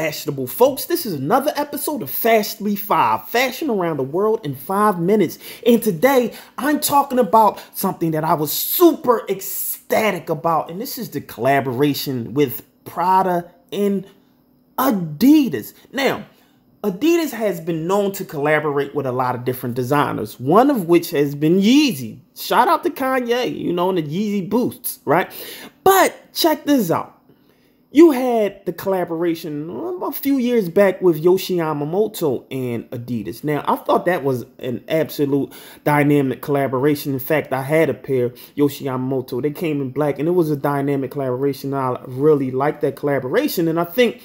fashionable folks this is another episode of Fastly five fashion around the world in five minutes and today i'm talking about something that i was super ecstatic about and this is the collaboration with prada and adidas now adidas has been known to collaborate with a lot of different designers one of which has been yeezy shout out to kanye you know in the yeezy boosts right but check this out you had the collaboration a few years back with Yoshi Yamamoto and Adidas. Now, I thought that was an absolute dynamic collaboration. In fact, I had a pair, Yoshi Yamamoto. They came in black, and it was a dynamic collaboration. I really liked that collaboration, and I think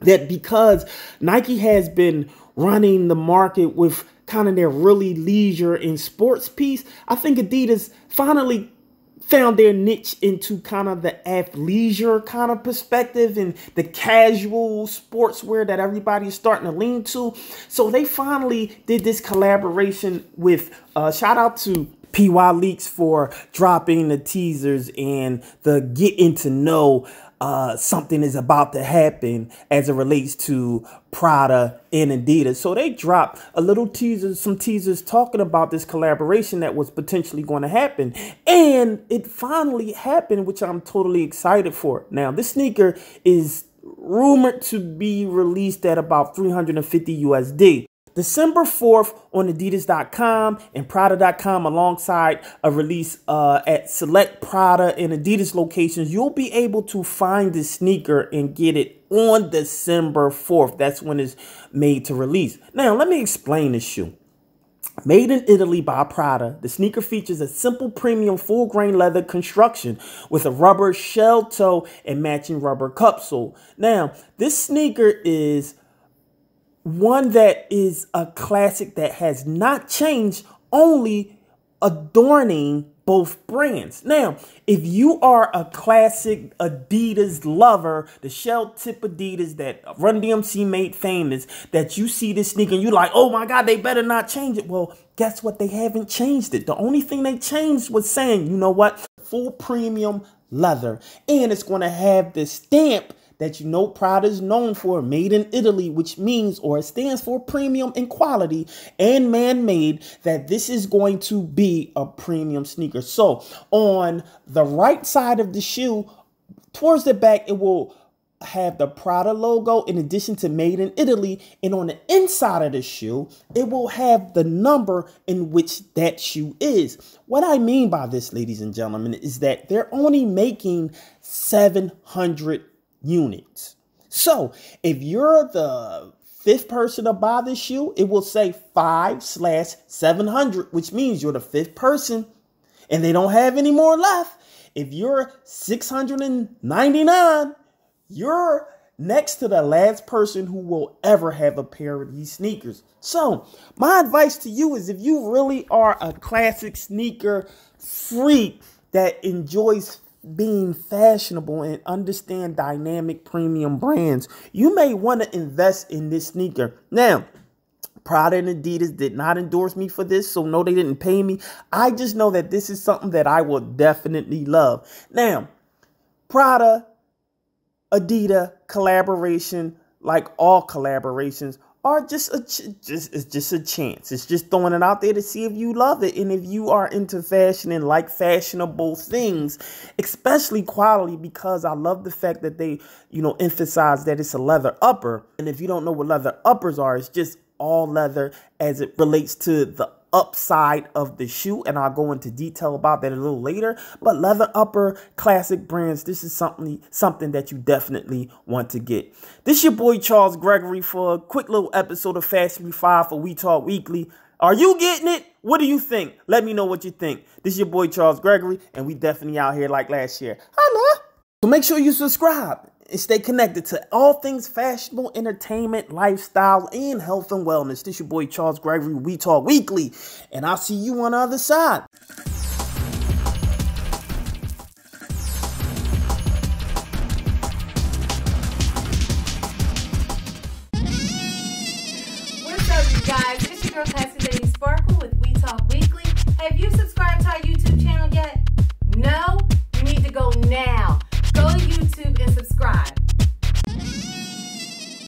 that because Nike has been running the market with kind of their really leisure and sports piece, I think Adidas finally found their niche into kind of the athleisure kind of perspective and the casual sportswear that everybody's starting to lean to. So they finally did this collaboration with uh, shout out to PY Leaks for dropping the teasers and the getting to know uh, something is about to happen as it relates to Prada and Adidas. So they dropped a little teaser, some teasers talking about this collaboration that was potentially going to happen. And it finally happened, which I'm totally excited for. Now, this sneaker is rumored to be released at about 350 USD. December 4th on Adidas.com and Prada.com, alongside a release uh, at select Prada and Adidas locations, you'll be able to find the sneaker and get it on December 4th. That's when it's made to release. Now, let me explain this shoe. Made in Italy by Prada, the sneaker features a simple premium full grain leather construction with a rubber shell toe and matching rubber cupsole. Now, this sneaker is one that is a classic that has not changed, only adorning both brands. Now, if you are a classic Adidas lover, the shell tip Adidas that Run DMC made famous, that you see this sneaker and you're like, oh my God, they better not change it. Well, guess what? They haven't changed it. The only thing they changed was saying, you know what? Full premium leather. And it's going to have this stamp that you know Prada is known for, made in Italy, which means or stands for premium in quality and man made, that this is going to be a premium sneaker. So on the right side of the shoe, towards the back, it will have the Prada logo in addition to made in Italy. And on the inside of the shoe, it will have the number in which that shoe is. What I mean by this, ladies and gentlemen, is that they're only making 700 units. So if you're the fifth person to buy this shoe, it will say five slash 700, which means you're the fifth person and they don't have any more left. If you're 699, you're next to the last person who will ever have a pair of these sneakers. So, my advice to you is if you really are a classic sneaker freak that enjoys being fashionable and understand dynamic premium brands, you may want to invest in this sneaker. Now, Prada and Adidas did not endorse me for this, so no, they didn't pay me. I just know that this is something that I will definitely love. Now, Prada, Adidas collaboration, like all collaborations, or just a just it's just a chance. It's just throwing it out there to see if you love it and if you are into fashion and like fashionable things, especially quality because I love the fact that they, you know, emphasize that it's a leather upper. And if you don't know what leather uppers are, it's just all leather as it relates to the upside of the shoe and I'll go into detail about that a little later but leather upper classic brands this is something something that you definitely want to get this your boy Charles Gregory for a quick little episode of Fashion Me 5 for We Talk Weekly are you getting it what do you think let me know what you think this your boy Charles Gregory and we definitely out here like last year I so make sure you subscribe and stay connected to all things fashionable, entertainment, lifestyle, and health and wellness. This your boy Charles Gregory. We talk weekly, and I'll see you on the other side.